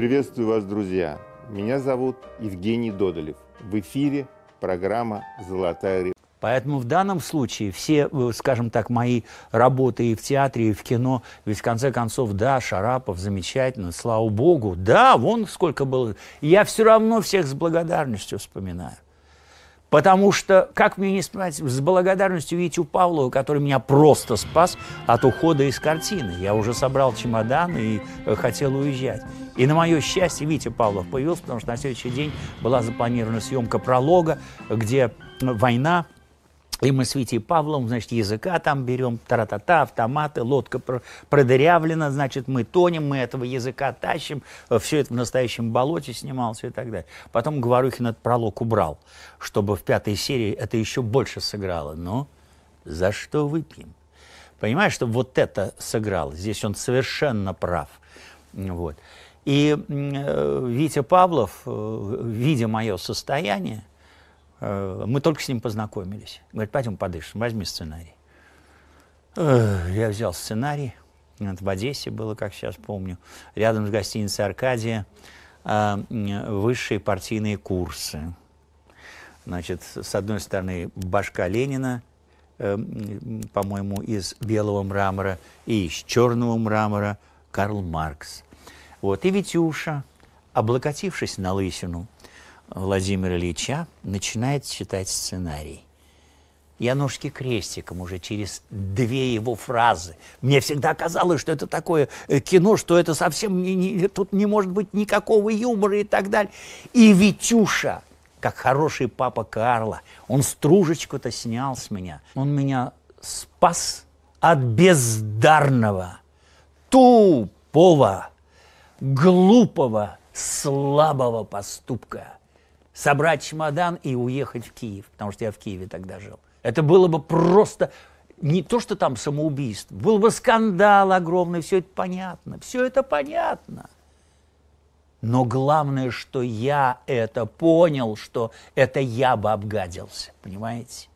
Приветствую вас, друзья! Меня зовут Евгений Додолев. В эфире программа «Золотая рыба». Поэтому в данном случае все, э, скажем так, мои работы и в театре, и в кино, ведь в конце концов, да, Шарапов замечательно, слава богу, да, вон сколько было. Я все равно всех с благодарностью вспоминаю. Потому что, как мне не спать, с благодарностью Витю Павлову, который меня просто спас от ухода из картины. Я уже собрал чемодан и э, хотел уезжать. И на мое счастье Витя Павлов появился, потому что на следующий день была запланирована съемка пролога, где война и мы с Витей Павлом, значит, языка там берем, тра-та-та, автоматы, лодка продырявлена, значит, мы тонем, мы этого языка тащим. Э, Все это в настоящем болоте снималось и так далее. Потом Говорухин этот пролог убрал, чтобы в пятой серии это еще больше сыграло. Но за что выпьем? Понимаешь, что вот это сыграло. Здесь он совершенно прав. Вот. И э, Витя Павлов, э, видя мое состояние, Э, мы только с ним познакомились. Говорит, пойдем подышим, возьми сценарий. Я взял сценарий. Это в Одессе было, как сейчас помню. Рядом с гостиницей «Аркадия» э, высшие партийные курсы. Значит, с одной стороны, башка Ленина, э, по-моему, из белого мрамора, и из черного мрамора Карл Маркс. Вот. И Витюша, облокотившись на лысину, Владимира Ильича начинает читать сценарий. Я ножки крестиком уже через две его фразы. Мне всегда казалось, что это такое э, кино, что это совсем не, не, тут не может быть никакого юмора и так далее. И Витюша, как хороший папа Карла, он стружечку-то снял с меня. Он меня спас от бездарного, тупого, глупого, слабого поступка – собрать чемодан и уехать в Киев, потому что я в Киеве тогда жил. Это было бы просто не то, что там самоубийство, был бы скандал огромный, все это понятно, все это понятно. Но главное, что я это понял, что это я бы обгадился, понимаете?